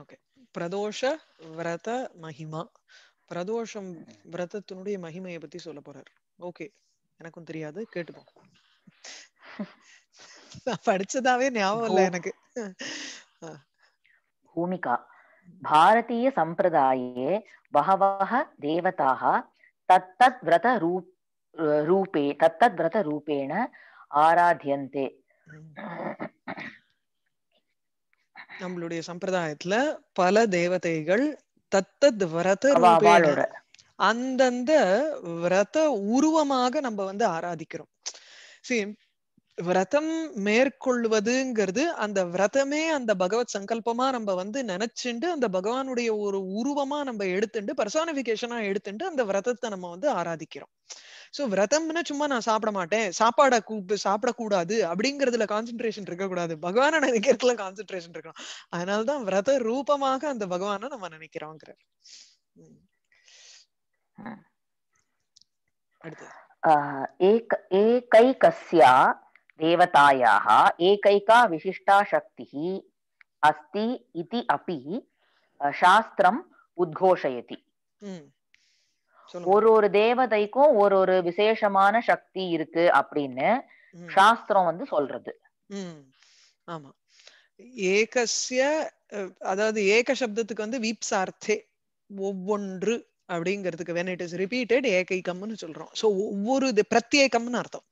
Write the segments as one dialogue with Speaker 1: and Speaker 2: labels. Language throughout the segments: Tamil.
Speaker 1: ஓகே பிரதோஷ விரத மகிமா பிரதோஷம் விரதத்தினுடைய மகிமையை பத்தி சொல்ல போறார் ஓகே எனக்கும் தெரியாது கேட்டுப்போம்
Speaker 2: படிச்சதாவே ஞாபகம் இல்லை எனக்கு பூமிகா பாரதீய சம்பிரதாயே பகவாக தேவதாக தத்தத் விரத ரூப் ரூபே தத்தத் விரத ரூபேண ஆராத்தியந்தே நம்மளுடைய
Speaker 1: சம்பிரதாயத்துல பல தேவதைகள் தத்த விரத அந்தந்த விரத உருவமாக நம்ம வந்து ஆராதிக்கிறோம் சி விரதம் மேற்கொள்வதுங்கிறது அந்த விரதமே அந்த பகவத் சங்கல்பமா நம்ம வந்து நினைச்சுண்டு அந்த பகவானுடைய ஒரு உருவமா நம்ம எடுத்துட்டு பர்சானிபிகேஷனா எடுத்துட்டு அந்த விரதத்தை நம்ம வந்து ஆராதிக்கிறோம் சோ விரதம்னா சும்மா நான் சாப்பிட மாட்டேன் சாப்பாட கூப்பு சாப்பிடக்கூடாது அப்படிங்கறதுல கான்சென்ட்ரேஷன் இருக்கக்கூடாது பகவான நினைக்கிறதுல கான்சென்ட்ரேஷன் இருக்கணும் அதனாலதான் விரத ரூபமாக அந்த பகவானை நம்ம நினைக்கிறோங்கிற
Speaker 2: एकैकस्या देवतायाः एकैका विशिष्टा சக்தி अस्ति इति अपि ஒரு ஒரு தேவதைக்கும் ஒரு ஒரு விசேஷமான சக்தி இருக்கு அப்படின்னு சாஸ்திரம் வந்து சொல்றது
Speaker 1: ஆமா ஏகசிய அதாவது ஏக சப்தத்துக்கு வந்து வீப்சார்த்தே ஒவ்வொன்று அப்படிங்கிறதுக்கு வென் இட் இஸ் ரிப்பீட்டட் ஏகைக்கம்னு சொல்றோம் ஸோ ஒவ்வொரு பிரத்யேகம்னு அர்த்தம்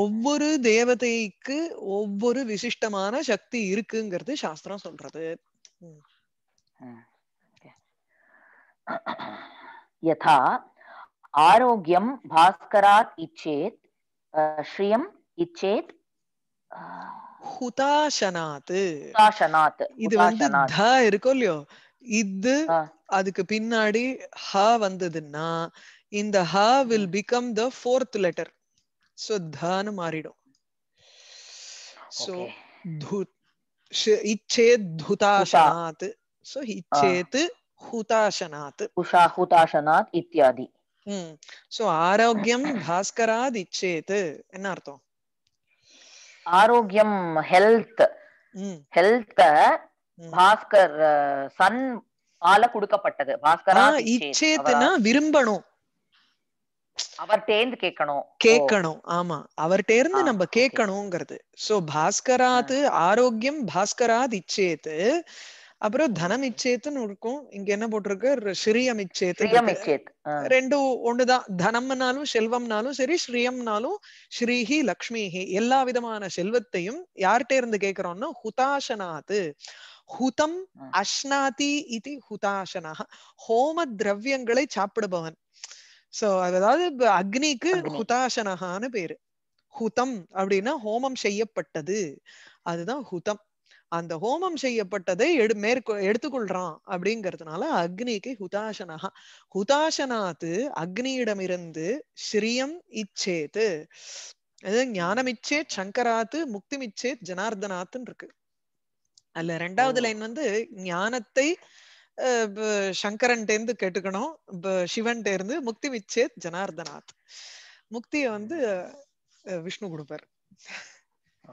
Speaker 1: ஒவ்வொரு தேவதைக்கு ஒவ்வொரு விசிஷ்டமான சக்தி இருக்குங்கிறது சாஸ்திரம் சொல்றது
Speaker 2: यथा आरोग्यं भास्करात् इच्छेत् श्रियम् इच्छेत् இது வந்து
Speaker 1: த இல்லையோ இது அதுக்கு பின்னாடி ஹ வந்ததுன்னா இந்த ஹ will become the fourth letter so தன்னு மாறிடும் சோ இச்சேத் துதாஷனாத் சோ இச்சேத் ஹூதாசனாத் உஷா ஹுதாசனாத் இத்தியாதி ம் சோ ஆரோக்கியம் பாஸ்கராத் இச்சேத் என்ன அர்த்தம்
Speaker 2: ஆரோக்கியம் ஹெல்த் ஹெல்த் பாஸ்கர் சன் ஆல கொடுக்கப்பட்டது பாஸ்கரா இச்சேத்னா விரும்பணும் அவர்டேந்து கேட்கணும் கேட்கணும்
Speaker 1: ஆமா இருந்து நம்ம கேட்கணும்ங்கிறது சோ பாஸ்கராத் ஆரோக்கியம் பாஸ்கராத் இச்சேத் அப்புறம் தனம் இச்சேத்துன்னு இருக்கும் இங்க என்ன போட்டிருக்கு ஸ்ரீயம் இச்சேத்து ரெண்டு ஒண்ணுதான் தனம்னாலும் செல்வம்னாலும் சரி ஸ்ரீயம்னாலும் ஸ்ரீஹி லக்ஷ்மிஹி எல்லா விதமான செல்வத்தையும் யார்கிட்ட இருந்து கேக்குறோம்னா ஹுதாசனாத்து ஹுதம் அஸ்னாதி இது ஹுதாசனா ஹோம திரவியங்களை சாப்பிடுபவன் சோ அதாவது அக்னிக்கு ஹுதாசனஹான்னு பேரு ஹுதம் அப்படின்னா ஹோமம் செய்யப்பட்டது அதுதான் ஹுதம் அந்த ஹோமம் செய்யப்பட்டதை எடு மேற்கொ எடுத்துக்கொள்றான் அப்படிங்கிறதுனால அக்னிக்கு ஹுதாசனஹா ஹுதாசனாத்து அக்னியிடமிருந்து ஸ்ரீயம் இச்சேத்து அது ஞானமிச்சேத் சங்கராத்து முக்திமிச்சேத் ஜனார்தனாத்துன்னு இருக்கு அதுல ரெண்டாவது லைன் வந்து ஞானத்தை சங்கரன்டேந்து கேட்டுக்கணும் சிவன்டேருந்து முக்தி மிச்சே ஜனார்தனாத் முக்திய வந்து விஷ்ணு கொடுப்பார்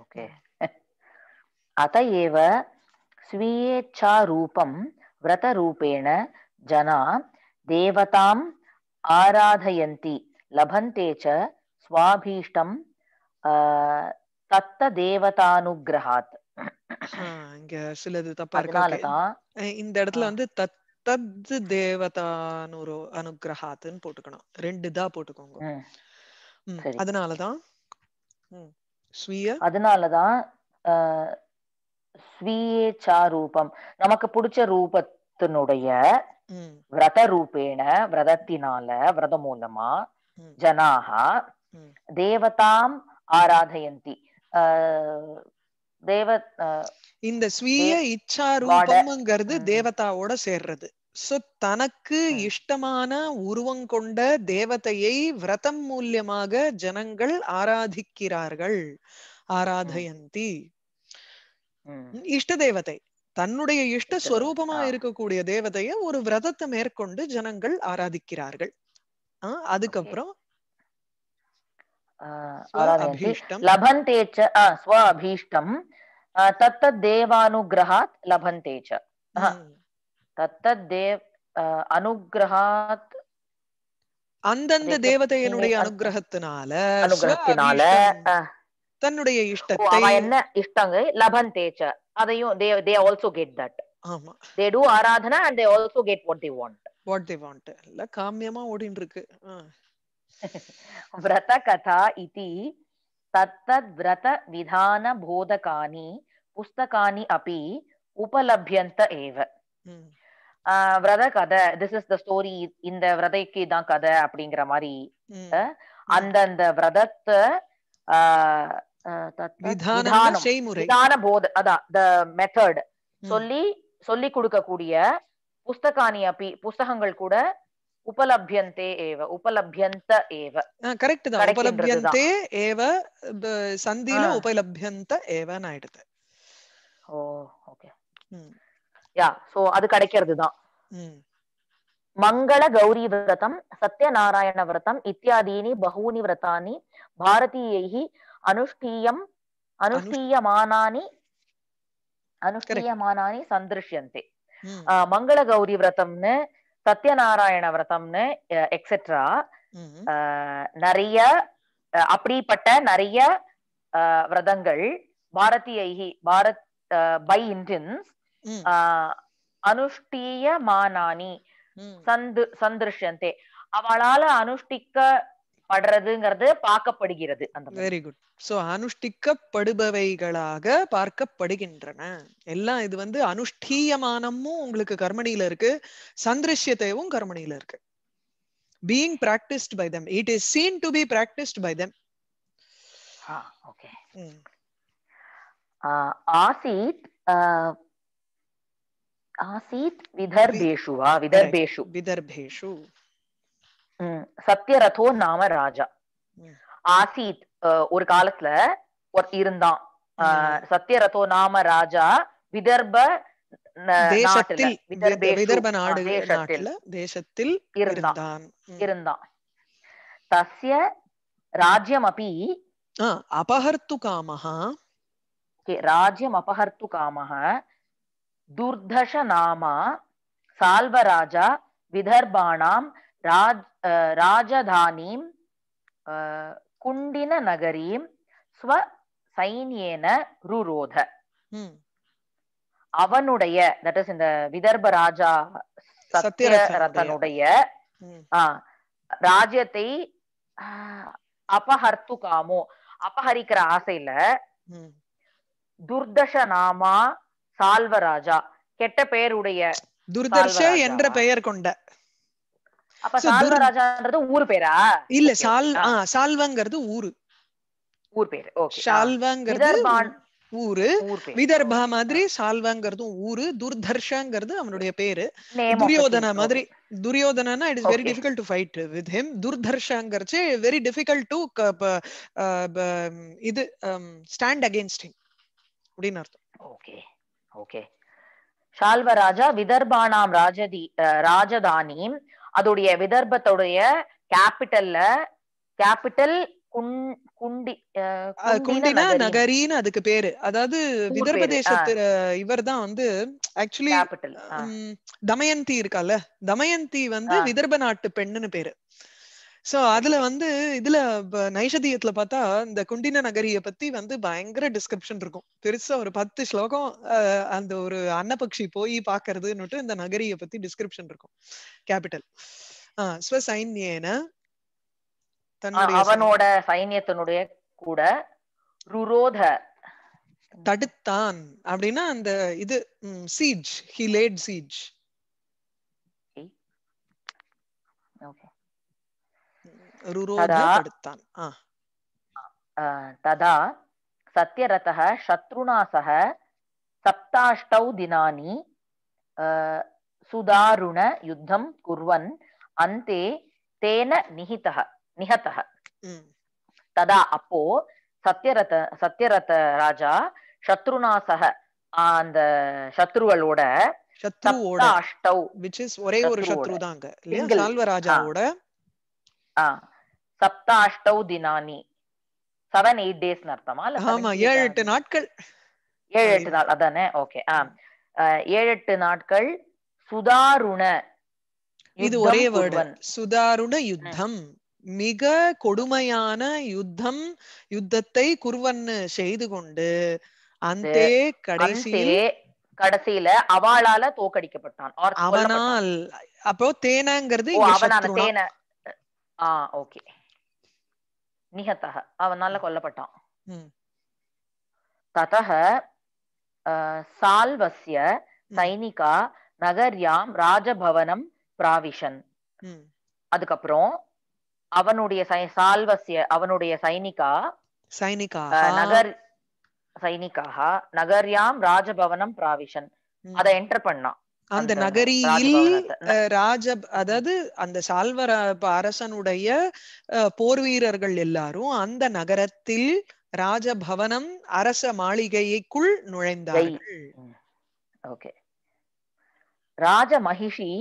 Speaker 2: ஓகே अत एव स्वीयेच्छारूपं व्रतरूपेण जना देवताम् आराधयन्ति लभन्ते च स्वाभीष्टं தத்ததேவதானுகிரகாத் இங்க சிலது தப்பா இருக்கு
Speaker 1: இந்த இடத்துல வந்து தத்தத் தேவதானுரோ அனுகிரகாத்துன்னு போட்டுக்கணும் ரெண்டு தான் போட்டுக்கோங்க அதனாலதான்
Speaker 2: ஸ்வீய அதனாலதான் ஸ்வீச்சா ரூபம் நமக்கு பிடிச்ச ரூபத்தினுடைய விரத ரூபேண விரதத்தினால விரதம் மூலமா ஜனாகா தேவதாம் ஆராதயந்தி தேவ இந்த ஸ்வீய இச்சா
Speaker 1: ரூபம்ங்கிறது தேவதாவோட சேர்றது சோ தனக்கு இஷ்டமான உருவம் கொண்ட தேவதையை விரதம் மூலியமாக ஜனங்கள் ஆராதிக்கிறார்கள் ஆராதயந்தி இஷ்ட தேவதை தன்னுடைய இஷ்ட ஸ்வரூபமா இருக்கக்கூடிய தேவதைய ஒரு விரதத்தை மேற்கொண்டு ஜனங்கள் ஆராதிக்கிறார்கள்
Speaker 2: அதுக்கப்புறம் லபந்தே ஸ்வ அபீஷ்டம் தத்தத் தேவானுகிரகாத் லபந்தே ச தத்தத் தேவ் அனுகிரகாத் அந்தந்த தேவதையினுடைய அனுகிரகத்தினால அனுகிரகத்தினால தன்னுடைய இஷ்டத்தை என்ன இஷ்டங்க லபன் தேச்ச அதையும் they they also get that ஆமா தே டு ஆராதனா and they also get what they want what they want இல்ல காமியமா ஓடிட்டு இருக்கு விரத கதா இதி தத்தத் விரத விதான போதகானி புஸ்தகானி அபி உபலபியந்த ஏவ விரத கதை திஸ் இஸ் த ஸ்டோரி இந்த விரதைக்கு தான் கதை அப்படிங்கிற மாதிரி அந்தந்த விரதத்தை மெத்தட் சொல்லி சொல்லி கொடுக்கக்கூடிய புஸ்தகானி புஸ்தகங்கள் கூட உபலபியந்தே ஏவ உபலபியந்த ஏவ கரெக்ட் தான் உபலபியந்தே
Speaker 1: ஏவ சந்தில உபலபியந்த
Speaker 2: ஓ ஓகே யா சோ அது கிடைக்கிறது தான் மங்கள கௌரி விரதம் சத்யநாராயண விரதம் இத்தியாதீனி பகூனி விரதானி பாரதீயை அனுஷ்டீயம் அனுஷ்டீயமானி அனுஷ்டீயமானி சந்திருஷ்யந்தே மங்கள கௌரி விரதம்னு சத்யநாராயண விரதம்னு எக்ஸெட்ரா நிறைய அப்படிப்பட்ட நிறைய விரதங்கள் பாரதியை பாரத் பை இண்டியன்ஸ் அனுஷ்டீய மானானி சந்து சந்திருஷ்யந்தே அவளால அனுஷ்டிக்க படுறதுங்கிறது பார்க்கப்படுகிறது அந்த வெரி குட் சோ
Speaker 1: அனுஷ்டிக்கப்படுபவைகளாக பார்க்கப்படுகின்றன எல்லாம் இது வந்து அனுஷ்டீயமானமும் உங்களுக்கு கர்மணியில இருக்கு சந்திருஷ்யத்தையும் கர்மணியில இருக்கு being practised by them it is seen to be practised by them
Speaker 2: okay ஆசீத் ஆசீத் விதர்பேஷு வா விதர்பேஷு விதர்பேஷு சத்யரதோ நாம ராஜா ஆசீத் ஒரு காலத்துல இருந்தான் சத்யரதோ நாம ராஜா விதர்ப விதர்ப நாடு தேசத்தில் இருந்தான் இருந்தான் தஸ்ய ராஜ்யம் அப்படி அபஹர்த்து ராஜ்யம் அபஹர்த்து காமஹ துர்தஷ நாமா சால்வராஜா விதர்பாணாம் ராஜ் ராஜதானீம் குண்டின நகரீம் ஸ்வ சைன்யேன ருரோத அவனுடைய தட் இஸ் இந்த விதர்ப ராஜா சத்யரதனுடைய ராஜ்யத்தை அபஹர்த்து காமோ அபஹரிக்கிற ஆசையில துர்தஷ நாமா சால்வராஜா கெட்ட பெயருடைய
Speaker 1: துர்தர்ஷ என்ற பெயர் கொண்ட
Speaker 2: அப்ப சால்வராஜான்றது ஊர் பேரா
Speaker 1: இல்ல சால் சால்வங்கிறது ஊரு ஊர் பேரு சால்வங்கிறது ஊரு விதர்பா மாதிரி சால்வாங்கிறதும் ஊரு அவனுடைய பேரு துரியோதனா மாதிரி Duryodhana it is very difficult to fight with him very difficult to இது
Speaker 2: ஸ்டாண்ட் அகேன்ஸ்ட் ஹிம் அப்படின்னு அர்த்தம் ஓகே ஓகே சால்வராஜா விதர்பானாம் ராஜதி ராஜதானி அதோடைய விதர்பத்தோடைய கேபிட்டல்ல கேபிட்டல் குண்டினா
Speaker 1: நகரின்னு அதுக்கு பேரு அதாவது விதர்ப தேசத்துல இவர்தான் வந்து ஆக்சுவலி தமயந்தி இருக்கால தமயந்தி வந்து விதர்ப நாட்டு பெண்ணுன்னு பேரு சோ அதுல வந்து இதுல நைஷதீயத்துல பார்த்தா இந்த குண்டின நகரிய பத்தி வந்து பயங்கர டிஸ்கிரிப்ஷன் இருக்கும் பெருசா ஒரு பத்து ஸ்லோகம் அந்த ஒரு அன்னபக்ஷி போய் பாக்குறதுன்னுட்டு இந்த நகரிய பத்தி டிஸ்கிரிப்ஷன் இருக்கும் கேபிட்டல் ஆஹ் தன்னுடைய அவனோட
Speaker 2: சைன்யத்தினுடைய கூட
Speaker 1: ருரோத தடுத்தான் அப்படின்னா அந்த இது சீஜ் ஹி லேட் சீஜ்
Speaker 2: तदा सत्यरथः शत्रुणा सह सप्ताष्टौ दिनानि सुदारुणयुद्धं कुर्वन् अन्ते तेन निहितः निहतः तदा अपो சத்யரத சத்யரத ராஜா சத்ருநாசக அந்த சத்ருகளோட சத்ருவோட அஷ்டவ் விச் இஸ் ஒரே ஒரு சத்ரு தாங்க இல்லையா ராஜாவோட சப்தாஷ்டௌ தினானி செவன் எயிட் டேஸ் அர்த்தமா ஆமா ஏழு எட்டு நாட்கள் ஏழு எட்டு நாள் அதானே ஓகே ஏழு எட்டு நாட்கள் சுதாருண இது ஒரே வேர்டு சுதாருண
Speaker 1: யுத்தம் மிக கொடுமையான யுத்தம் யுத்தத்தை குருவன்னு செய்து கொண்டு அந்த கடைசியே கடைசியில அவளால
Speaker 2: தோக்கடிக்கப்பட்டான் அவனால்
Speaker 1: அப்போ தேனங்கிறது தேன
Speaker 2: ஆஹ் ஓகே நிகத்தக அவனால கொல்லப்பட்டான் ததக சால்வசிய சைனிகா நகர்யாம் ராஜபவனம் பிராவிஷன் அதுக்கப்புறம் அவனுடைய சால்வசிய அவனுடைய சைனிகா சைனிகா நகர் சைனிகாக நகர்யாம் ராஜபவனம் பிராவிஷன் அத என்டர் பண்ணான்
Speaker 1: அந்த நகரியில் ராஜ அதாவது அந்த சால்வர அரசனுடைய போர் வீரர்கள் எல்லாரும் அந்த நகரத்தில் ராஜபவனம்
Speaker 2: அரச மாளிகைக்குள் நுழைந்தார்கள் ஓகே ராஜ மகிஷி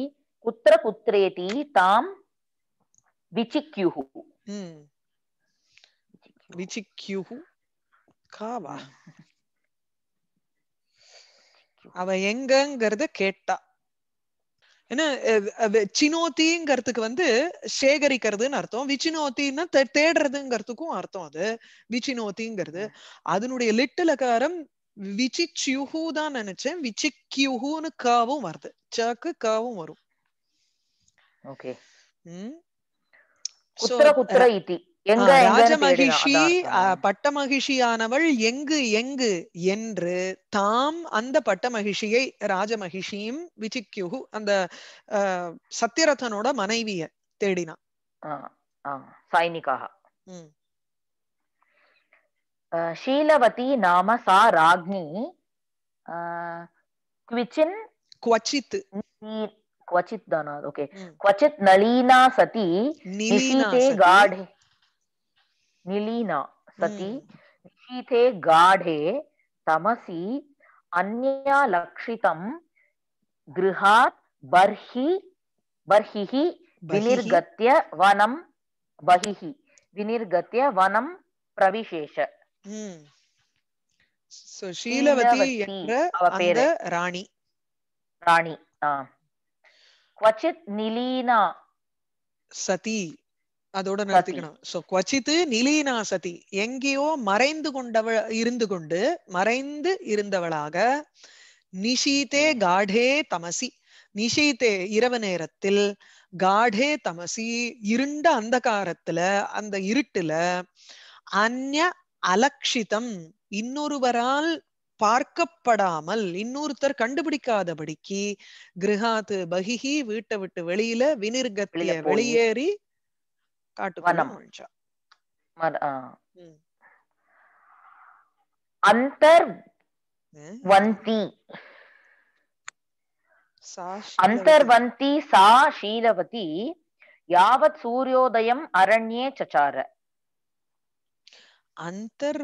Speaker 2: குத்திர குத்திரேதி தாம் விச்சிக்யுஹு விச்சிக்யுஹு
Speaker 1: காவா அவ எங்கங்கிறத கேட்டா என்ன சினோத்திங்கிறதுக்கு வந்து சேகரிக்கிறதுன்னு அர்த்தம் விச்சினோத்தின்னா தேடுறதுங்கிறதுக்கும் அர்த்தம் அது விச்சினோத்திங்கிறது அதனுடைய லிட்டிலக்காரம் விச்சிச்சியுஹு தான் நினைச்சேன் விச்சிக்கியுஹுன்னு காவும் வருது சக்கு காவும் வரும் ஓகே உம் குத்திர ராஜமகிஷி பட்ட மகிஷியானவள் எங்கு எங்கு என்று தாம் அந்த பட்ட மகிழ்ச்சியை ராஜமகிஷியும் விசிக்கியுகு அந்த சத்தியரத்தனோட மனைவிய தேடினான்
Speaker 2: சைனிகாக ஷீலவதி நாம சா ராக்னி குவிச்சின் குவச்சித் குவச்சித் தானா ஓகே குவச்சித் நளீனா சதி நிலீனா निलीना सति निशीथे गाढे तमसि अन्यालक्षितं गृहात् बर्हि बर्हिः विनिर्गत्य वनं बहिः विनिर्गत्य वनं प्रविशेष ஷீலவதி என்ற அந்த ராணி ராணி ஆ क्वचित् निलीना सती
Speaker 1: அதோட நிறுத்திக்கணும் சோ குவச்சித்து நிலீனா சதி எங்கேயோ மறைந்து கொண்டவ இருந்து கொண்டு மறைந்து இருந்தவளாக நிஷீதே காடே தமசி நிஷீதே இரவு நேரத்தில் காடே தமசி இருண்ட அந்தகாரத்துல அந்த இருட்டுல அந்ய அலக்ஷிதம் இன்னொருவரால் பார்க்கப்படாமல் இன்னொருத்தர் கண்டுபிடிக்காதபடிக்கு கிரகாத்து பகிஹி வீட்டை விட்டு வெளியில வினிர்கத்திய வெளியேறி కాటుకున్న ముంచ
Speaker 2: అంతర్ వంతి అంతర్వంతి సా శీలవతి యావత్ సూర్యోదయం అరణ్యే చచార అంతర్వర్తనీయ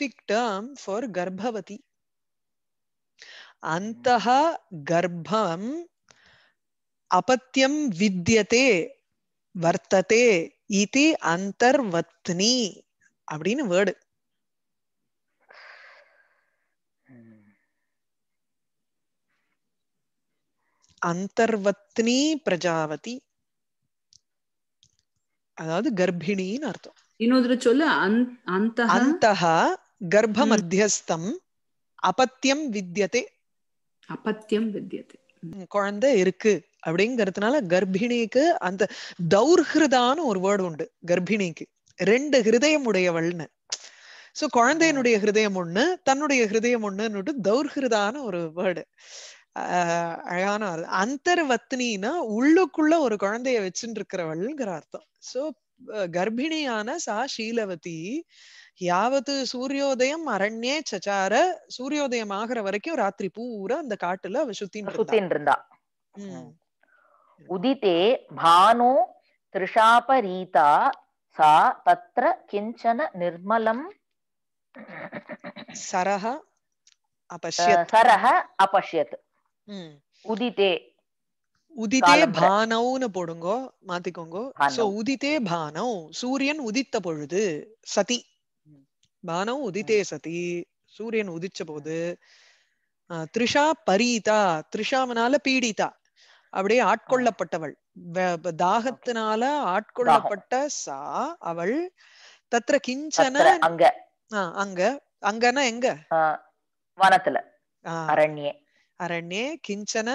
Speaker 2: టిక్
Speaker 1: టర్మ్ ఫర్ గర్భవతి அந்த கர்ப்பம் அபத்தியம் வித்தியதே வர்த்ததே இது அந்தர்வத்னி அப்படின்னு வேர்டு அந்தர்வத்னி பிரஜாவதி அதாவது கர்ப்பிணின்னு அர்த்தம் இன்னொரு சொல்லு அந்த கர்ப்ப மத்தியஸ்தம் அபத்தியம் வித்தியதே அபத்தியம் வித்தியது குழந்தை இருக்கு அப்படிங்கறதுனால கர்ப்பிணிக்கு அந்த தௌர்ஹிருதான்னு ஒரு வேர்டு உண்டு கர்ப்பிணிக்கு ரெண்டு ஹிருதயம் உடையவள்னு சோ குழந்தையினுடைய ஹிருதயம் ஒண்ணு தன்னுடைய ஹிருதயம் ஒண்ணுன்னு தௌர்ஹிருதான ஒரு வேர்டு அழகான அந்தர்வத்னின்னா உள்ளுக்குள்ள ஒரு குழந்தைய வச்சுட்டு இருக்கிறவள்ங்கிற அர்த்தம் சோ கர்ப்பிணியான சா ஷீலவதி யாவது சூரியோதயம் அரண்யே சச்சார சூரியோதயம் ஆகிற வரைக்கும் ராத்திரி பூரா அந்த காட்டுல அவ சுத்தின்
Speaker 2: இருந்தா உதித்தே பானு திருஷாபரீதா சா தத்ர கிஞ்சன நிர்மலம் சரஹ சரஹ அபஷ்யத் உதித்தே உதித்தே
Speaker 1: பானவுன்னு போடுங்கோ மாத்திக்கோங்கோ சோ உதித்தே பானவ் சூரியன் உதித்த பொழுது சதி வானம் உதித்தே சதி சூரியன் உதிச்ச போது த்ரிஷா பரீதா த்ரிஷாவனால பீடிதா அப்படியே ஆட்கொள்ளப்பட்டவள் தாகத்தினால ஆட்கொள்ளப்பட்ட சா அவள் தத்திர கிஞ்சன அங்க அங்க
Speaker 2: அங்கன்னா எங்க வனத்துல அரண்யே அரண்யே கிஞ்சன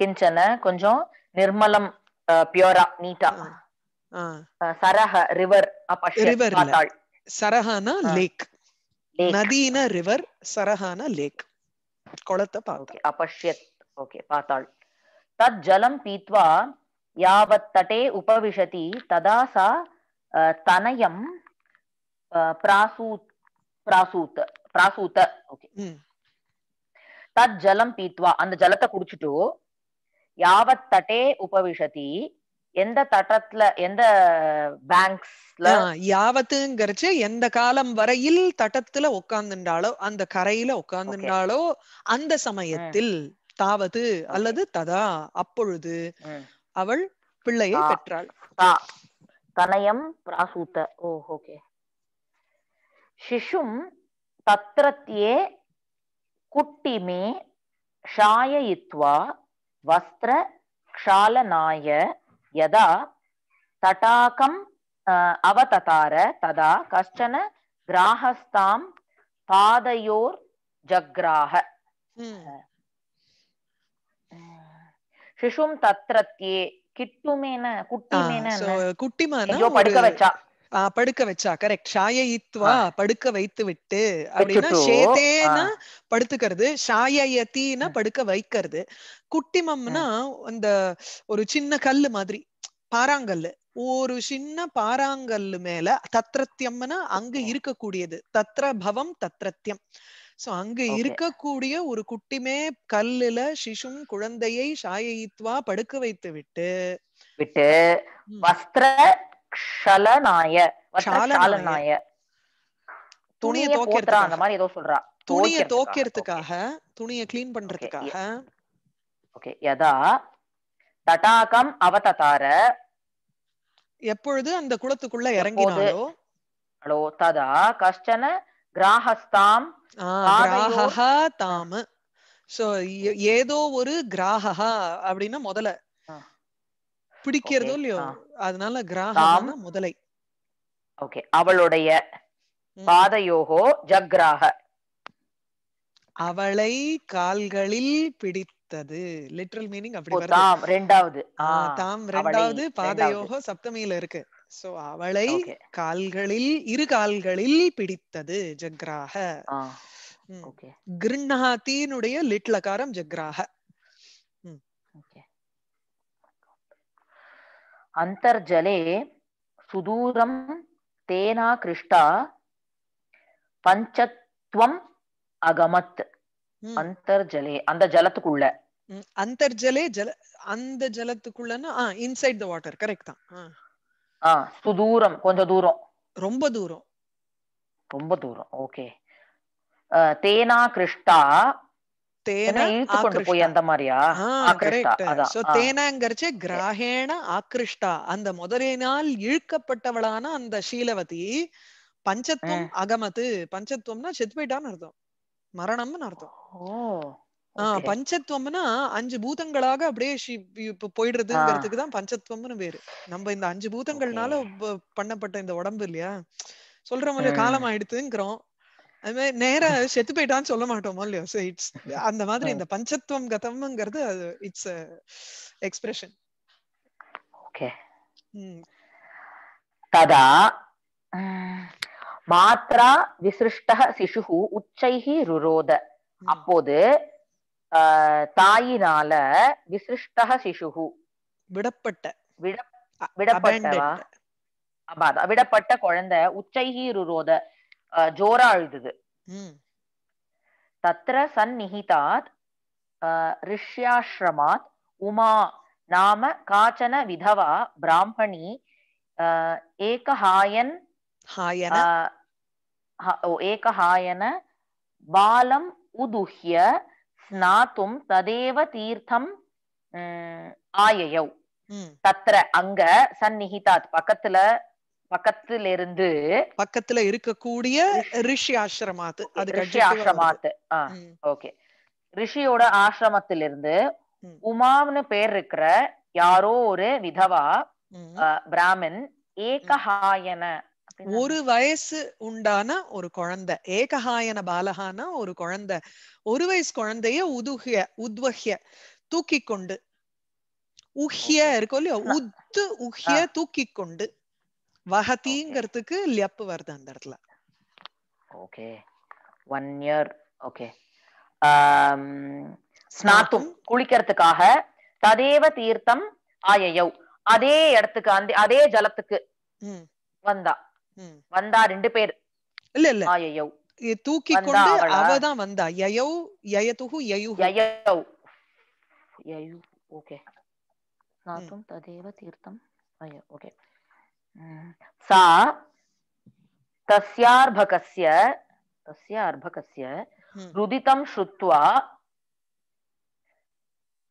Speaker 2: கிஞ்சன கொஞ்சம் நிர்மலம் பியோரா நீட்டா சரஹ ரிவர் ரிவர் சரஹானா லேக் நதினா ரிவர்
Speaker 1: சரஹானா லேக் குளத்தை பார்த்தாள் அபஷ்யத்
Speaker 2: ஓகே பார்த்தாள் தத் ஜலம் பீத்வா யாவத் தட்டே உபவிஷதி ததா சா தனயம் பிராசூத் பிராசூத் பிராசூத்த ஓகே தத் ஜலம் பீத்வா அந்த ஜலத்தை குடிச்சிட்டு யாவத் தட்டே உபவிஷதி எந்த தட்டத்துல எந்த பேங்க்ஸ்ல யாவத்துங்கிறச்சு எந்த காலம் வரையில்
Speaker 1: தட்டத்துல உட்கார்ந்துட்டாலோ அந்த கரையில உட்கார்ந்துட்டாலோ அந்த சமயத்தில் தாவது அல்லது ததா அப்பொழுது அவள் பிள்ளையை பெற்றாள்
Speaker 2: தனயம் பிராசூத்த ஓ ஓகே சிஷும் தத்ரத்தியே குட்டிமே ஷாயித்வா வஸ்திர க்ஷாலனாய யதா தடாகம் அவததார ததா கஷ்டன கிராகஸ்தாம் பாதையோர் ஜக்ராக சிஷும் தத்ரத்யே கிட்டுமேன குட்டிமேன
Speaker 1: குட்டிமான படுக்க வச்சா படுக்க வச்சா கரெக்ட் ஷாயித்வா படுக்க வைத்து விட்டு அப்படின்னா சேதேனா படுத்துக்கிறது ஷாயயத்தினா படுக்க வைக்கிறது குட்டிமம்னா அந்த ஒரு சின்ன கல்லு மாதிரி பாறாங்கல்லு ஒரு சின்ன பாறாங்கல்லு மேல தத்ரத்தியம்னா அங்க இருக்கக்கூடியது தத்ர பவம் தத்ரத்தியம் சோ அங்க இருக்கக்கூடிய ஒரு குட்டிமே கல்லுல சிசும் குழந்தையை சாயித்வா படுக்க வைத்து விட்டு விட்டு வஸ்திர க்ஷலநாய ஷாலநாய துணியை தோக்கிறதுக்கா அந்த
Speaker 2: மாதிரி ஏதோ சொல்றா துணியை தோக்கிறதுக்காக துணியை க்ளீன் பண்றதுக்காக ஓகே யதா தடாகம் அவததார
Speaker 1: எப்பொழுது அந்த குளத்துக்குள்ள இறங்கினாலோ
Speaker 2: ஹலோ ததா கஷ்டன
Speaker 1: கிராஹஸ்தாம் கிராஹா தாம் சோ ஏதோ ஒரு கிராஹா அப்படின்னா முதல்ல பிடிக்கிறதோ இல்லையோ அதனால
Speaker 2: கிராகம் முதலை ஓகே அவளுடைய பாதயோகோ ஜக்ராக அவளை கால்களில்
Speaker 1: பிடித்தது லிட்டரல் மீனிங் அப்படி தாம் ரெண்டாவது தாம் ரெண்டாவது பாதயோகோ சப்தமியில இருக்கு சோ அவளை கால்களில் இரு கால்களில் பிடித்தது ஜக்ராக கிருண்ணாத்தினுடைய லிட்லகாரம் ஜக்ராக
Speaker 2: अन्तर्जले सुदूरं கிருஷ்டா பஞ்சத்துவம் அகமத் அந்தர்ஜலே அந்த ஜலத்துக்குள்ள
Speaker 1: அந்தர்ஜலே ஜல அந்த ஜலத்துக்குள்ளன்னா இன்சைட் த வாட்டர் கரெக்ட் தான்
Speaker 2: ஆ சுதூரம் கொஞ்ச தூரம் ரொம்ப தூரம் ரொம்ப தூரம் ஓகே தேனா கிருஷ்டா தேனா இழுத்து அந்த மாதிரியா
Speaker 1: முதலினால் இழுக்கப்பட்டவளான அந்த ஷீலவதி பஞ்சத்துவம் அகமது பஞ்சத்துவம்னா செத்து போயிட்டான்னு அர்த்தம் மரணம்னு அர்த்தம் ஆஹ் பஞ்சத்துவம்னா அஞ்சு பூதங்களாக அப்படியே போயிடுறதுங்கிறதுக்கு தான் பஞ்சத்துவம்னு பேரு நம்ம இந்த அஞ்சு பூதங்கள்னால பண்ணப்பட்ட இந்த உடம்பு இல்லையா சொல்ற மாதிரி காலம் ஆயிடுதுங்கிறோம் அது மாதிரி நேரா செத்து போயிட்டான்னு சொல்ல மாட்டோமோ சோ இட்ஸ் அந்த மாதிரி இந்த பஞ்சத்துவம் கதம்ங்கிறது அது இட்ஸ் எக்ஸ்பிரஷன்
Speaker 2: ஓகே ததா மாத்ரா விசிருஷ்ட சிசு உச்சைகி ருரோத அப்போது தாயினால விசிருஷ்ட சிசுகு விடப்பட்ட விட விடப்பட்ட விடப்பட்ட குழந்தை உச்சைகி ருரோத ஜோரா அழுதுது தத்ர சந்நிஹிதாத் ரிஷ்யாஸ்ரமாத் உமா நாம காச்சன விதவா பிராமணி ஏகஹாயன் ஏகஹாயன பாலம் உதுஹ்ய ஸ்நாத்தும் ததேவ தீர்த்தம் ஆயயௌ தத்ர அங்க சந்நிஹிதாத் பக்கத்துல பக்கத்துல இருந்து பக்கத்துல இருக்கக்கூடிய ரிஷி ஆசிரமா அது ரிஷி ஆசிரமாத்து ஓகே ரிஷியோட ஆசிரமத்திலிருந்து உமாம்னு பேர் இருக்கிற யாரோ ஒரு விதவா பிராமன் ஏகஹாயன ஒரு வயசு உண்டான ஒரு குழந்தை
Speaker 1: ஏகஹாயன பாலகானா ஒரு குழந்தை ஒரு வயசு குழந்தைய உதுகிய உத்வஹிய தூக்கி கொண்டு உஹ்ய இருக்கும் இல்லையா உத்து உஹ்ய தூக்கி கொண்டு வஹதிங்கிறதுக்கு லியப்பு வருது அந்த இடத்துல
Speaker 2: ஓகே ஒன் இயர் ஓகே ஸ்நாத்தும் குளிக்கிறதுக்காக ததேவ தீர்த்தம் ஆயையோ அதே இடத்துக்கு அந்த அதே ஜலத்துக்கு வந்தா வந்தா ரெண்டு பேர் இல்ல இல்ல ஆயையோ தூக்கி கொண்டு அவ தான் வந்தா யயௌ யயதுஹு யயு யயௌ யயு ஓகே ஸ்நாத்தும் ததேவ தீர்த்தம் ஓகே सा तस्यार्भकस्य तस्य अर्भकस्य हम्म। रुदितं श्रुत्वा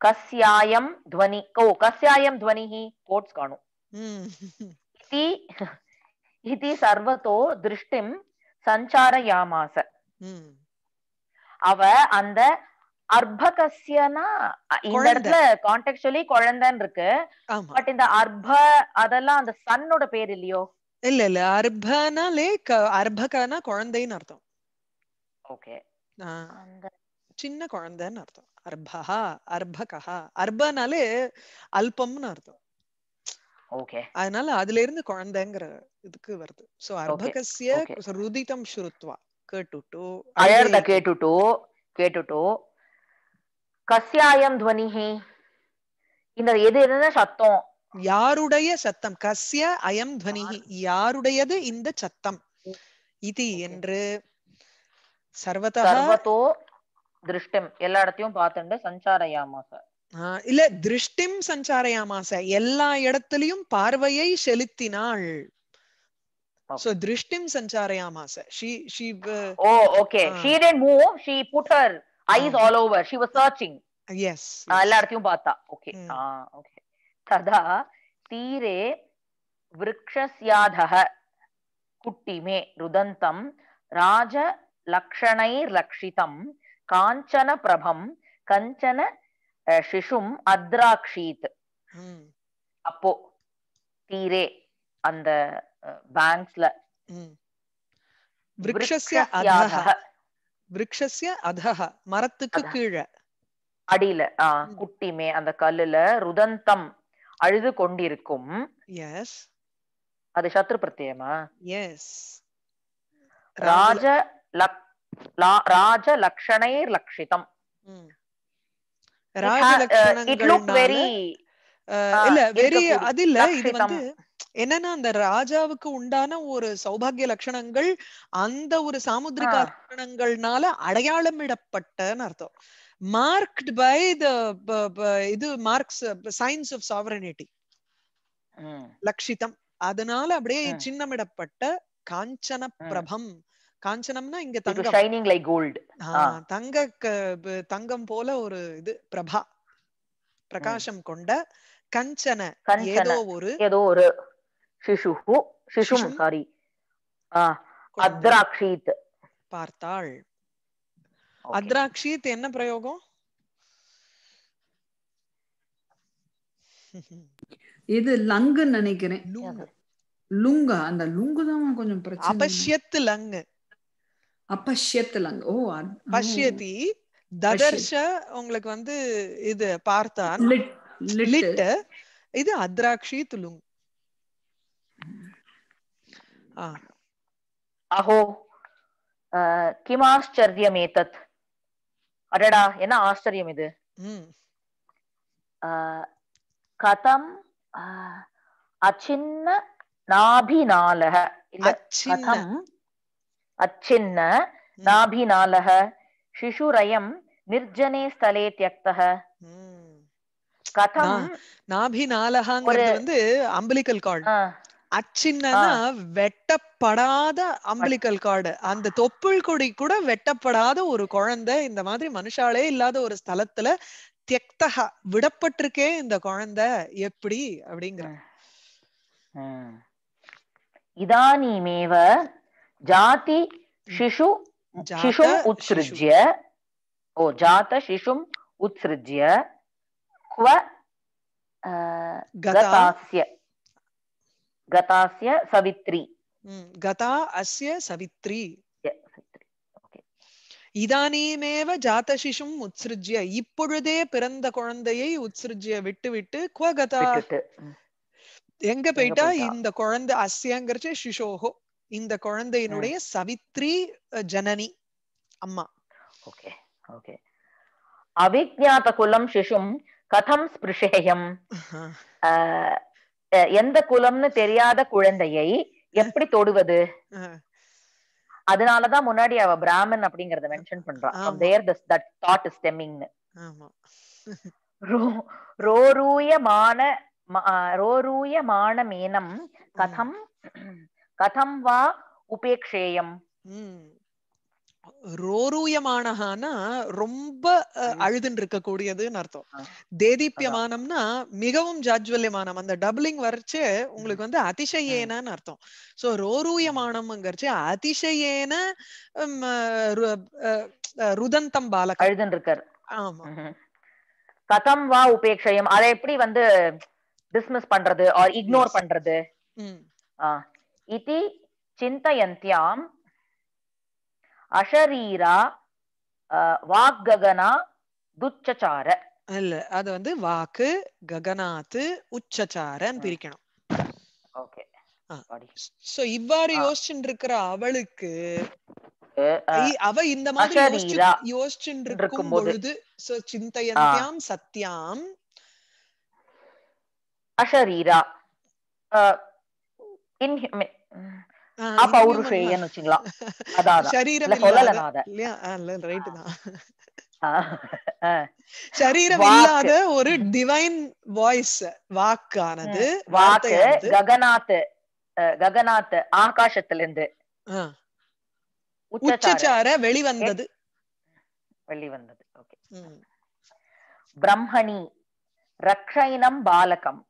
Speaker 2: कस्यायं ध्वनि ओ कस्यायं ध्वनिः कोट्स् काणु हम्म। इति इति सर्वतो दृष्टिं सञ्चारयामास அவ हम्म। அந்த அர்பகசியனா இந்த இடத்துல கான்டெக்சுவலி குழந்தைன்னு இருக்கு பட் இந்த அர்ப அதெல்லாம் அந்த சன்னோட பேர் இல்லையோ
Speaker 1: இல்ல இல்ல அர்பனாலே அர்பகனா குழந்தைன்னு அர்த்தம்
Speaker 2: ஓகே சின்ன குழந்தைன்னு அர்த்தம்
Speaker 1: அர்பஹா அர்பகஹா அர்பனாலே அல்பம்னு அர்த்தம் ஓகே அதனால அதுல இருந்து குழந்தைங்கிற இதுக்கு வருது சோ அர்பகசிய ருதிதம் ஸ்ருத்வா
Speaker 2: கேட்டுட்டு அழறத கேட்டுட்டு கேட்டுட்டு கஸ்யாயம் துவனிஹி இந்த எது என்ன சத்தம் யாருடைய சத்தம் கஸ்ய
Speaker 1: அயம் துவனிஹி யாருடையது இந்த சத்தம் இது என்று சர்வதோ
Speaker 2: திருஷ்டம் எல்லா இடத்தையும் பார்த்துண்டு சஞ்சாரயாமாச
Speaker 1: இல்ல திருஷ்டிம் சஞ்சாரயாமாச எல்லா இடத்திலையும் பார்வையை செலுத்தினாள் so drishtim sancharayamasa she she uh,
Speaker 2: oh okay uh, she didn't move she eyes all over she was searching எஸ் எல்லா இடத்தையும் பார்த்தா ஓகே ஓகே hmm. ah, ததா தீரே விரக்ஷஸ்யாதக குட்டிமே ருதந்தம் ராஜ லக்ஷணைர்லக்ஷிதம் காஞ்சன பிரபம் கஞ்சன சிஷும் அத்ராக்ஷீத் hmm. அப்போ தீரே அந்த பேங்க்ஸ்ல hmm. விரக்ஷஸ்ய விரக்ஷஸ்ய அதஹ மரத்துக்கு கீழே அடியில குட்டிமே அந்த கல்லுல ருதந்தம் அழுது கொண்டிருக்கும் எஸ் அது சத்ரு பிரத்யமா எஸ் ராஜ ராஜ லக்ஷணை லக்ஷிதம் ராஜ வெரி uh, இல்ல வெரி அது இல்ல இது வந்து
Speaker 1: என்னன்னா அந்த ராஜாவுக்கு உண்டான ஒரு சௌபாகிய லட்சணங்கள் அந்த ஒரு சாமுத்திரிக லட்சணங்கள்னால அடையாளமிடப்பட்டன்னு அர்த்தம் மார்க்ட் பை த இது மார்க்ஸ் சயின்ஸ் ஆஃப் சாவரனிட்டி லட்சிதம் அதனால அப்படியே சின்னமிடப்பட்ட காஞ்சன பிரபம் காஞ்சனம்னா இங்க தங்கம் ஷைனிங் லைக் கோல்ட் தங்க தங்கம் போல ஒரு இது பிரபா
Speaker 2: பிரகாசம் கொண்ட கஞ்சன ஏதோ ஒரு ஏதோ ஒரு ஷிஷுஹு ஷிஷும் சாரி அத்ராக்ஷீத்
Speaker 1: பார்த்தாள் அத்ராக்ஷீத் என்ன பிரயோகம் இது லங்கு நினைக்கிறேன் லுங்கா அந்த லுங்கு தான் கொஞ்சம் பிரச்சனை அபஷ்யத்து லங்கு அபஷ்யத்து லங்கு ஓ பஷ்யதி ததர்ஷ உங்களுக்கு வந்து இது பார்த்தா லிட் இது அத்ராக்ஷி துலுங்
Speaker 2: அஹோ கிமாச்சரியம் ஏதத் அடடா என்ன ஆச்சரியம் இது கதம் அச்சின்ன நாபினாலக கதம் அச்சின்ன நாபினாலக शिशुरयं நிர்ஜனே ஸ்தலே தியக்தக கதம் நாபினாலகங்கிறது வந்து கார்டு
Speaker 1: அச்சின்னா வெட்டப்படாத அம்பிளிக்கல் காடு அந்த தொப்புள் கொடி கூட வெட்டப்படாத ஒரு குழந்தை இந்த மாதிரி மனுஷாலே இல்லாத ஒரு ஸ்தலத்துல தியக்தகா விடப்பட்டிருக்கே இந்த குழந்தை எப்படி அப்படிங்கிற
Speaker 2: இதானீமேவ ஜாதி சிசு சிசு உத்சிருஜ்ய ஓ ஜாத சிசும் உத்சிருஜ்ய குவ கதாசிய கதாசிய சவித்ரி கதா அஸ்ய சவித்ரி
Speaker 1: இதானீமேவ ஜாத சிசும் உத்ஸ்ருஜ்ய இப்பொழுதே பிறந்த குழந்தையை உத்ஸ்ருஜ்ய விட்டு விட்டு குவகதா எங்க போயிட்டா இந்த குழந்தை அஸ்யங்கிறச்சு சிஷோஹோ இந்த குழந்தையினுடைய சவித்ரி ஜனனி
Speaker 2: அம்மா ஓகே ஓகே அவிஜாத குலம் சிசும் கதம் ஸ்பிருஷேயம் எந்த குலம்னு தெரியாத குழந்தையை எப்படி தொடுவது அதனாலதான் முன்னாடி அவ பிராமன் அப்படிங்கறத மென்ஷன் பண்றான் தேர் தட் தாட் ஸ்டெமிங் ரோரூயமான ரோரூயமான மேனம் கதம் கதம் வா உபேக்ஷேயம்
Speaker 1: ரோரூயமானஹானா ரொம்ப அழுதுன்னு இருக்கக்கூடியதுன்னு அர்த்தம் தேதீப்பியமானம்னா மிகவும் ஜாஜ்வல்யமானம் அந்த டபுளிங் வரைச்சு உங்களுக்கு வந்து அதிசயேனான்னு அர்த்தம் சோ ரோரூயமானம்ங்கிறச்சு அதிசயேன
Speaker 2: ருதந்தம் பால அழுதுன்னு இருக்கார் ஆமா கதம் வா உபேக்ஷயம் அதை எப்படி வந்து டிஸ்மிஸ் பண்றது ஆர் இக்னோர் பண்றது இதி சிந்தயந்தியாம் அஷரீரா வாக்ககனா துச்சசார இல்ல
Speaker 1: அது வந்து வாக்கு ககனாத்து உச்சசாரன்னு பிரிக்கணும் ஓகே சோ இவ்வாறு யோசிச்சுட்டு இருக்கிற அவளுக்கு அவ இந்த மாதிரி யோசிச்சுட்டு இருக்கும் பொழுது சோ சிந்தையந்தியாம்
Speaker 2: சத்யாம் அஷரீரா இன் பவுடர் வச்சுக்கலாம் அதான் சரீரம் சொல்லல
Speaker 1: நான் ரைட் சரீரம் இல்லாத
Speaker 2: ஒரு டிவைன் வாய்ஸ் வாக்கானது வாக்கு ககநாத் ஆகாசத்துல இருந்து உச்சசார வெளிவந்தது வெளிவந்தது ஓகே பிரம்மணி ரக்ஷைனம் பாலகம்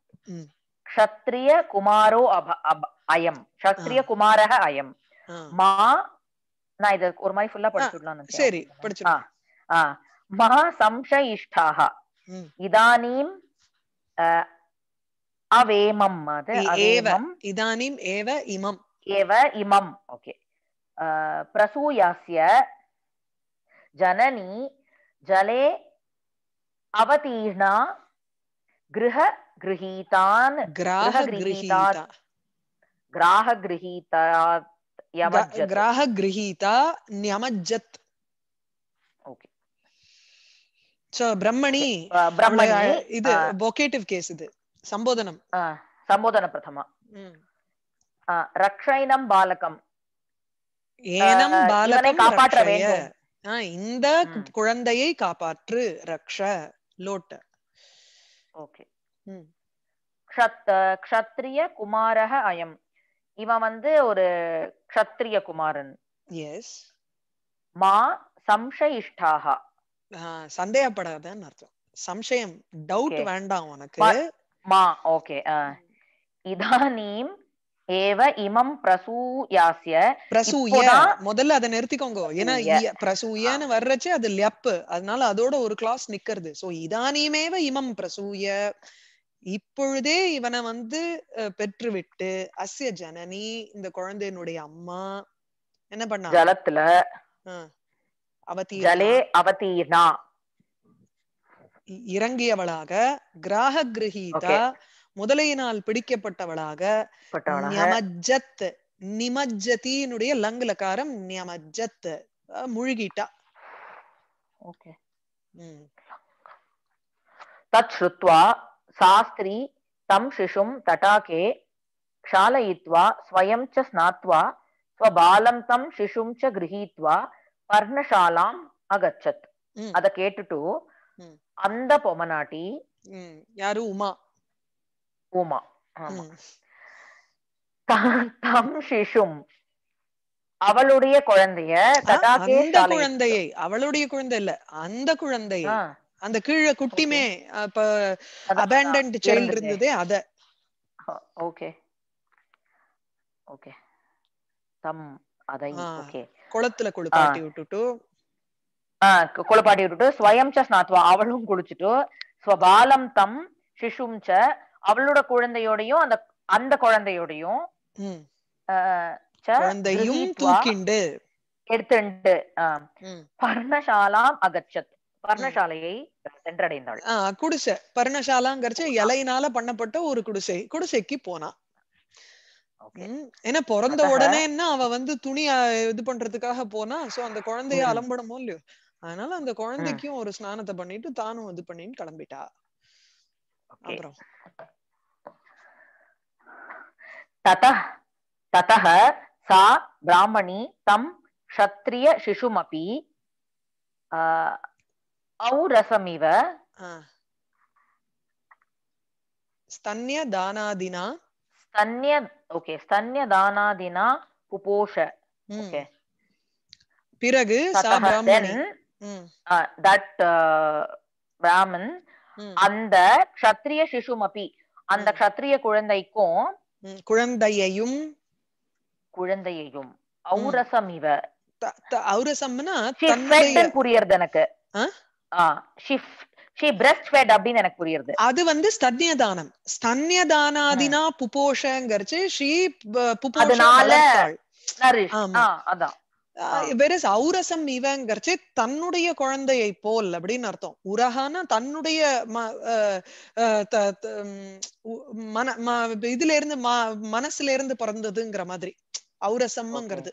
Speaker 2: க்ஷத்ரிய குமாரோ அயம் க்ஷத்ரிய குமாரக அயம் மா நான் இத ஒரு மாதிரி ஃபுல்லா படிச்சுடலாம் சரி மா சம்சயிஷ்டாக இதானீம் அவேமம் அது ஏவம் இதானீம் ஏவ இமம் ஏவ இமம் ஓகே பிரசூயாஸ்ய ஜனனி ஜலே அவதீர்ணா கிரக சோ ரக்ஷைனம் பாலகம்
Speaker 1: ஏனம் பாலகம் காப்பாற்ற இந்த குழந்தையை காப்பாற்று ரக்ஷ லோட்ட
Speaker 2: ஓகே க்ஷத்ரிய குமாரக அயம் இவன் வந்து ஒரு க்ஷத்ரிய குமாரன் எஸ் மா சம்சயிஷ்டாக சந்தேகப்படாதன்னு அர்த்தம் சம்சயம் டவுட் வேண்டாம் உனக்கு மா ஓகே இதானீம் ஏவ இமம் பிரசூயாசிய பிரசூய
Speaker 1: முதல்ல அத நிறுத்திக்கோங்க ஏன்னா பிரசூயன்னு வர்றச்சு அது லெப்பு அதனால அதோட ஒரு கிளாஸ் நிக்கிறது சோ இதானீமேவ இமம் பிரசூய இப்பொழுதே இவனை வந்து பெற்றுவிட்டு அசிய ஜனனி இந்த குழந்தையினுடைய அம்மா என்ன பண்ண ஜலத்துல அவதீரே இறங்கியவளாக கிராக கிரகிதா முதலையினால் பிடிக்கப்பட்டவளாக நியமஜத் நிமஜ்ஜத்தினுடைய லங்குலக்காரம் நியமஜத்
Speaker 2: முழுகிட்டா ஓகே தத் ஸ்ருத்வா சாஸ்திரி தம் சிஷும் தட்டாகே ಕ್ಷಾಲಯಿತ್ವಾ ಸ್ವಯಂ ಚ ಸ್ನಾತ್ವಾ ಸ್ವಬಾಲಂ ತಂ ಶಿಶುಂ ಚ ಗೃಹೀತ್ವಾ ಪರ್ಣಶಾಲಾಂ ಅಗಚ್ಚತ್ ಅದ ಕೇಟುಟು ಅಂದ ಪೊಮನಾಟಿ ಯಾರು ಉಮಾ ಉಮಾ தம் சிஷும் அவளுடைய குழந்தைய
Speaker 1: அவளுடைய குழந்தை இல்ல அந்த குழந்தைய அந்த கீழே குட்டிமே அப்ப அபேண்டன்ட் சைல்ட் இருந்ததே அத
Speaker 2: ஓகே ஓகே தம் அதை ஓகே குளத்துல குளிப்பாட்டி விட்டுட்டு குளிப்பாட்டி விட்டுட்டு ஸ்வயம் ஸ்நாத்வா அவளும் குளிச்சுட்டு ஸ்வபாலம் தம் சிஷும் ச அவளோட குழந்தையோடையும் அந்த அந்த குழந்தையோடையும் குழந்தையும் தூக்கிண்டு எடுத்துண்டு பர்ணசாலாம் அகச்சத் பர்ணசாலையை சென்றடைந்தாள்
Speaker 1: குடிசை பர்ணசாலாங்கிறச்சு இலையினால பண்ணப்பட்ட ஒரு குடிசை குடிசைக்கு போனா ஏன்னா பிறந்த உடனே என்ன அவ வந்து துணி இது பண்றதுக்காக போனா சோ அந்த குழந்தைய அலம்படமோ இல்லையோ அதனால அந்த குழந்தைக்கும் ஒரு ஸ்நானத்தை பண்ணிட்டு தானும் இது பண்ணின்னு கிளம்பிட்டா அப்புறம்
Speaker 2: ததஹ ததஹ சா பிராமணி தம் க்ஷத்ரிய சிசுமபி औ रसमिव स्तन्यदानादिना स्तन्य ஓகே स्तन्यदानादिना புபோஷ ஓகே பிறகு சா தட் பிராமன் அந்த க்ஷத்ரிய சிசுமபி அந்த க்ஷத்ரிய குழந்தைக்கும் குழந்தையையும் குழந்தையையும் ஔரசம் இவ ஔரசம்னா புரியறது எனக்கு
Speaker 1: அது வந்து ஸ்தன்யதானம் ஸ்தன்யதானாதினா புபோஷங்கிறச்சு ஸ்ரீ புபோஷனால ஔரசம் இவங்கிறச்சு தன்னுடைய குழந்தையை போல் அப்படின்னு அர்த்தம் உரகானா தன்னுடைய மன இதுல இருந்து மனசுல இருந்து பிறந்ததுங்கிற மாதிரி ஔரசம்ங்கிறது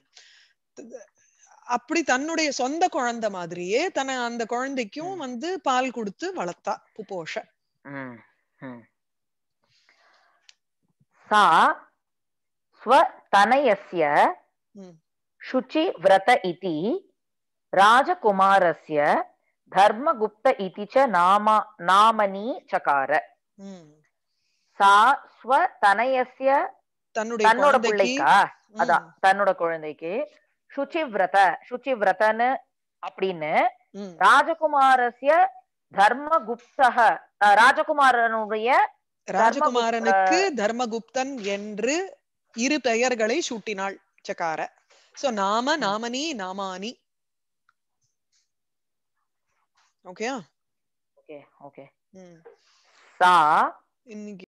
Speaker 1: அப்படி தன்னுடைய சொந்த குழந்தை மாதிரியே தன அந்த குழந்தைக்கும் வந்து பால் கொடுத்து வளர்த்தா புபோஷ
Speaker 2: சா சுச்சி விரத இதி ராஜகுமாரஸ்ய தர்மகுப்த இதி ச நாம நாமனி சகார சா ஸ்வதனயஸ்ய தன்னோட அதான் தன்னோட குழந்தைக்கு சுச்சிவிரத சுச்சிவிரதன்னு அப்படின்னு ராஜகுமாரஸ்ய தர்மகுப்தக ராஜகுமாரனுடைய ராஜகுமாரனுக்கு தர்மகுப்தன் என்று
Speaker 1: இரு பெயர்களை சூட்டினாள் சக்கார சோ நாம நாமனி நாமானி
Speaker 2: ஓகே ஓகே ஓகே சா இன்னைக்கு